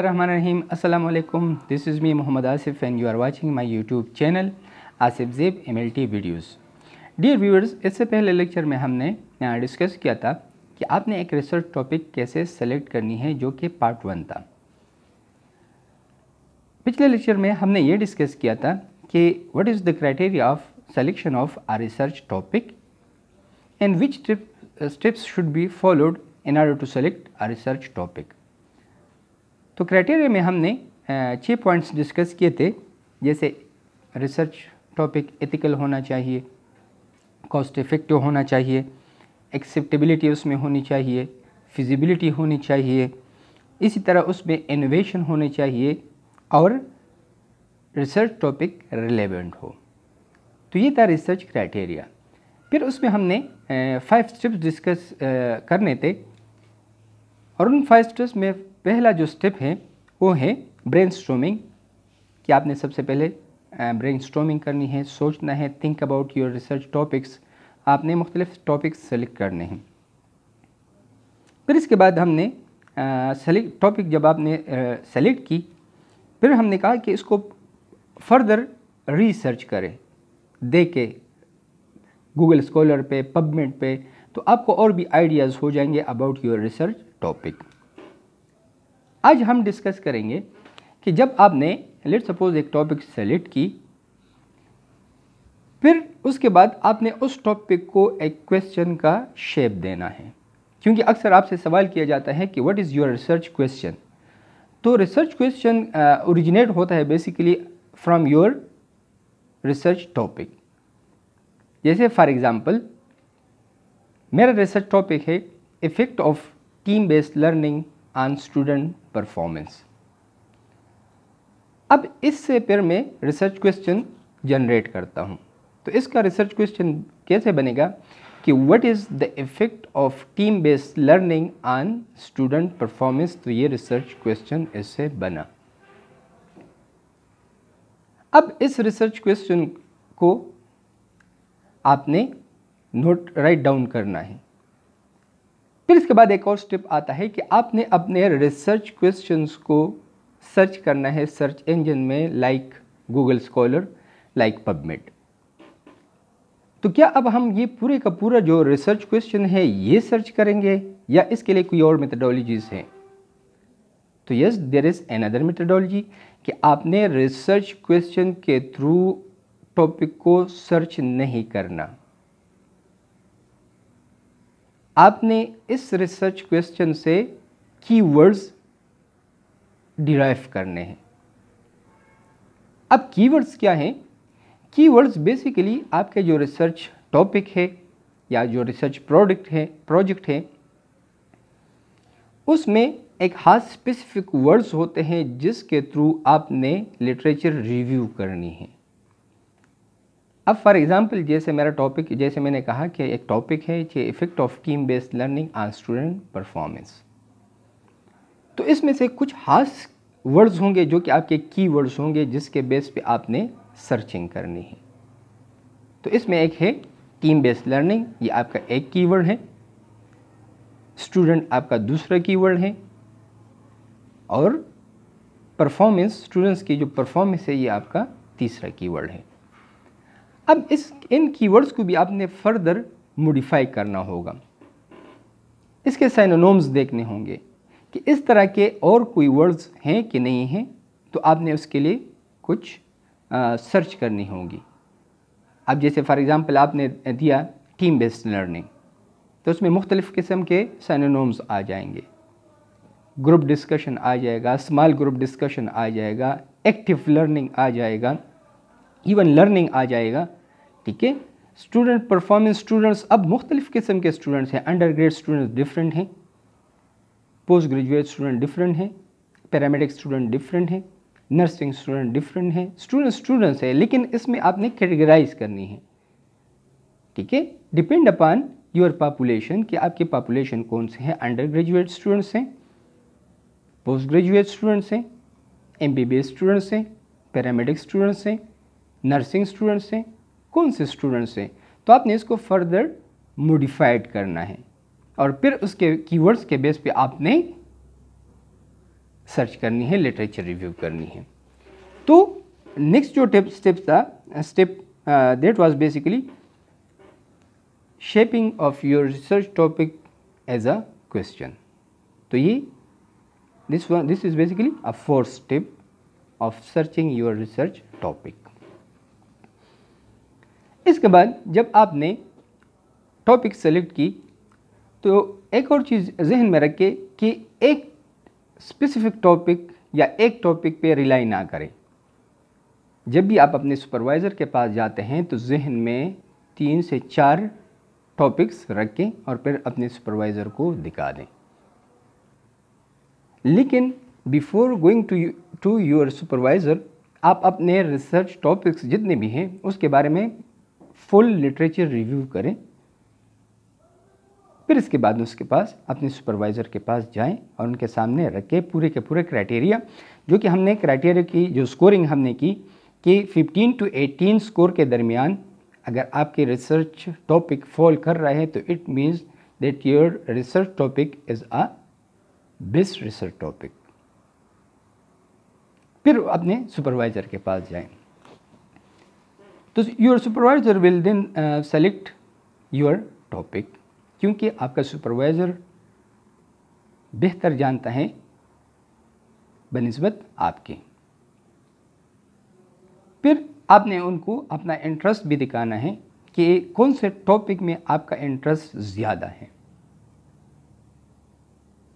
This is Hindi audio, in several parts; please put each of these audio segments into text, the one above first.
रहीम अस्सलाम वालेकुम this is me Mohammad Asif and you are watching my YouTube channel Asif Zeb M L T videos dear viewers इससे पहले लेक्चर में हमने डिस्कस किया था कि आपने एक रिसर्च टॉपिक कैसे सेलेक्ट करनी है जो कि पार्ट वन था पिछले लेक्चर में हमने ये डिस्कस किया था कि what is the criteria of selection of a research topic and which steps should be followed in order to select a research topic तो क्राइटेरिया में हमने छः पॉइंट्स डिस्कस किए थे जैसे रिसर्च टॉपिक एथिकल होना चाहिए कॉस्ट इफ़ेक्टिव होना चाहिए एक्सेप्टेबिलिटी उसमें होनी चाहिए फिजिबिलिटी होनी चाहिए इसी तरह उसमें इनोवेशन होने चाहिए और रिसर्च टॉपिक रिलेवेंट हो तो ये था रिसर्च क्राइटेरिया फिर उसमें हमने फाइव स्टेप्स डिस्कस करने थे और उन फाइव स्टेप्स में पहला जो स्टेप है वो है ब्रेन कि आपने सबसे पहले ब्रेन करनी है सोचना है think about your research topics आपने मुख्तलिफ टॉपिक्स सेलेक्ट करने हैं फिर इसके बाद हमने सेलेक्ट टॉपिक जब आपने सेलेक्ट की फिर हमने कहा कि इसको फर्दर रिसर्च करें दे के गूगल स्कॉलर पे पबमेंट पे तो आपको और भी आइडियाज़ हो जाएंगे अबाउट योर रिसर्च टॉपिक आज हम डिस्कस करेंगे कि जब आपने लेट सपोज एक टॉपिक सेलेक्ट की फिर उसके बाद आपने उस टॉपिक को एक क्वेश्चन का शेप देना है क्योंकि अक्सर आपसे सवाल किया जाता है कि what is your research question तो रिसर्च क्वेश्चन ओरिजिनेट होता है basically from your research topic जैसे फॉर एग्ज़ाम्पल मेरा रिसर्च टॉपिक है effect of team based learning on student performance अब इस पेपर में रिसर्च क्वेश्चन जनरेट करता हूँ तो इसका रिसर्च क्वेश्चन कैसे बनेगा कि what is the effect of team based learning on student performance तो ये रिसर्च क्वेश्चन इससे बना अब इस रिसर्च क्वेश्चन को आपने नोट राइट डाउन करना है फिर इसके बाद एक और स्टेप आता है कि आपने अपने रिसर्च क्वेश्चंस को सर्च करना है सर्च इंजन में like Google scholar like PubMed तो क्या अब हम ये पूरे का पूरा जो रिसर्च क्वेश्चन है ये सर्च करेंगे या इसके लिए कोई और मेथडोलॉजीज हैं तो yes there is another methodology कि आपने रिसर्च क्वेश्चन के थ्रू टॉपिक को सर्च नहीं करना आपने इस रिसर्च क्वेश्चन से कीवर्ड्स डिराइव करने हैं अब कीवर्ड्स क्या हैं कीवर्ड्स बेसिकली आपके जो रिसर्च टॉपिक है या जो रिसर्च प्रोडक्ट है प्रोजेक्ट है उसमें एक खास स्पेसिफिक वर्ड्स होते हैं जिसके थ्रू आपने लिटरेचर रिव्यू करनी है अब फॉर एग्ज़ाम्पल जैसे मेरा टॉपिक जैसे मैंने कहा कि एक टॉपिक है कि effect of team based learning on student performance तो इसमें से कुछ खास वर्ड्स होंगे जो कि आपके की वर्ड्स होंगे जिसके बेस पे आपने सर्चिंग करनी है तो इसमें एक है टीम बेस्ड लर्निंग ये आपका एक की है स्टूडेंट आपका दूसरा की है और परफॉर्मेंस स्टूडेंट्स की जो परफॉर्मेंस है ये आपका तीसरा की है अब इस इन कीवर्ड्स को भी आपने फर्दर मोडिफाई करना होगा इसके साइनोनोम्स देखने होंगे कि इस तरह के और कोई वर्ड्स हैं कि नहीं हैं तो आपने उसके लिए कुछ आ, सर्च करनी होगी अब जैसे फॉर एग्ज़ाम्पल आपने दिया टीम बेस्ड लर्निंग तो उसमें मुख्तलिफ़ किस्म के साइनोनोम्स आ जाएंगे ग्रुप डिस्कशन आ जाएगा स्मॉल ग्रुप डिस्कशन आ जाएगा एक्टिव लर्निंग आ जाएगा इवन लर्निंग आ जाएगा ठीक है स्टूडेंट परफॉर्मेंस स्टूडेंट्स अब मुख्तलिफ़ किस्म के स्टूडेंट्स हैं अंडर ग्रेड स्टूडेंट्स डिफरेंट हैं पोस्ट ग्रेजुएट स्टूडेंट डिफरेंट हैं पैरामेडिक स्टूडेंट डिफरेंट हैं नर्सिंग स्टूडेंट डिफरेंट हैं स्टूडेंट स्टूडेंट्स हैं लेकिन इसमें आपने कैटेगराइज करनी है ठीक है डिपेंड अपॉन योर पॉपुलेशन कि आपके पॉपुलेशन कौन से हैं अंडर ग्रेजुएट स्टूडेंट्स हैं पोस्ट ग्रेजुएट स्टूडेंट्स हैं M B B S students हैं पैरामेडिक स्टूडेंट्स हैं नर्सिंग स्टूडेंट्स हैं कौन से स्टूडेंट्स हैं तो आपने इसको फर्दर मोडिफाइड करना है और फिर उसके कीवर्ड्स के बेस पे आपने सर्च करनी है लिटरेचर रिव्यू करनी है तो नेक्स्ट जो टिप स्टेप था step that was basically shaping of your research topic as a question तो ये this this is basically a fourth step of searching your research topic इसके बाद जब आपने टॉपिक सेलेक्ट की तो एक और चीज़ जहन में रखें कि एक स्पेसिफिक टॉपिक या एक टॉपिक पे रिलाई ना करें जब भी आप अपने सुपरवाइज़र के पास जाते हैं तो जहन में तीन से चार टॉपिक्स रखें और फिर अपने सुपरवाइज़र को दिखा दें लेकिन before going to to your supervisor आप अपने रिसर्च टॉपिक्स जितने भी हैं उसके बारे में फुल लिटरेचर रिव्यू करें फिर इसके बाद उसके पास अपने सुपरवाइज़र के पास जाएं और उनके सामने रखें पूरे के पूरे क्राइटेरिया जो कि हमने क्राइटेरिया की जो स्कोरिंग हमने की कि 15 टू 18 स्कोर के दरमियान अगर आपके रिसर्च टॉपिक फॉल कर रहे हैं तो it means that your research topic is a best research topic फिर अपने सुपरवाइज़र के पास जाएं तो your supervisor will then select your topic क्योंकि आपका सुपरवाइज़र बेहतर जानता है बनस्बत आपके फिर आपने उनको अपना इंटरेस्ट भी दिखाना है कि कौन से टॉपिक में आपका इंटरेस्ट ज़्यादा है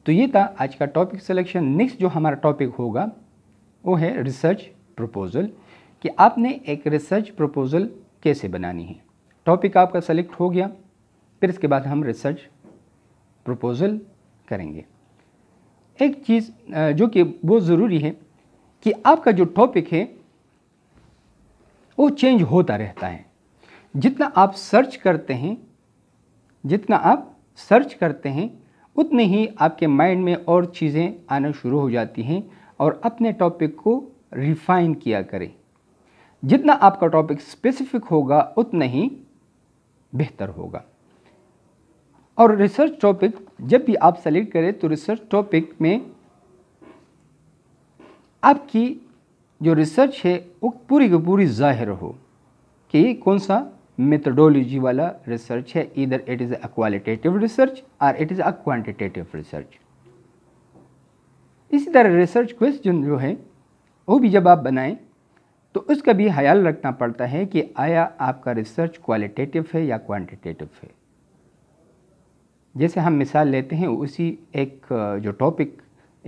तो ये था आज का टॉपिक सिलेक्शन नेक्स्ट जो हमारा टॉपिक होगा वो है रिसर्च प्रपोजल कि आपने एक रिसर्च प्रपोज़ल कैसे बनानी है टॉपिक आपका सेलेक्ट हो गया फिर इसके बाद हम रिसर्च प्रपोज़ल करेंगे एक चीज़ जो कि बहुत ज़रूरी है कि आपका जो टॉपिक है वो चेंज होता रहता है जितना आप सर्च करते हैं जितना आप सर्च करते हैं उतने ही आपके माइंड में और चीज़ें आना शुरू हो जाती हैं और अपने टॉपिक को रिफ़ाइन किया करें जितना आपका टॉपिक स्पेसिफिक होगा उतना ही बेहतर होगा और रिसर्च टॉपिक जब भी आप सेलेक्ट करें तो रिसर्च टॉपिक में आपकी जो रिसर्च है वो पूरी की पूरी जाहिर हो कि कौन सा मेथडोलॉजी वाला रिसर्च है इधर it is a qualitative research और it is a quantitative research इसी तरह रिसर्च क्वेश्चन जो है वो भी जब आप बनाएं तो उसका भी ख्याल रखना पड़ता है कि आया आपका रिसर्च क्वालिटेटिव है या क्वांटिटेटिव है जैसे हम मिसाल लेते हैं उसी एक जो topic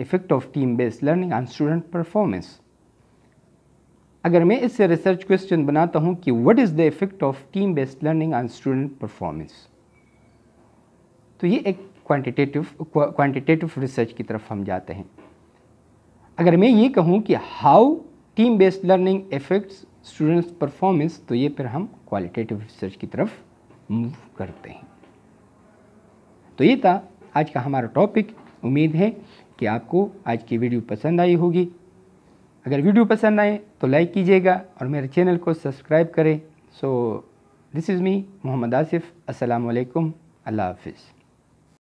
effect of team based learning on student performance अगर मैं इससे रिसर्च क्वेश्चन बनाता हूँ कि what is the effect of team based learning on student performance तो ये एक क्वांटिटेटिव क्वांटिटेटिव रिसर्च की तरफ हम जाते हैं अगर मैं ये कहूँ कि how team based learning effects students performance तो ये फिर हम क्वालिटेटिव रिसर्च की तरफ मूव करते हैं तो ये था आज का हमारा टॉपिक उम्मीद है कि आपको आज की वीडियो पसंद आई होगी अगर वीडियो पसंद आए तो लाइक कीजिएगा और मेरे चैनल को सब्सक्राइब करें so this is me Mohammad Asif अस्सलाम वालेकुम अल्लाह हाफिज़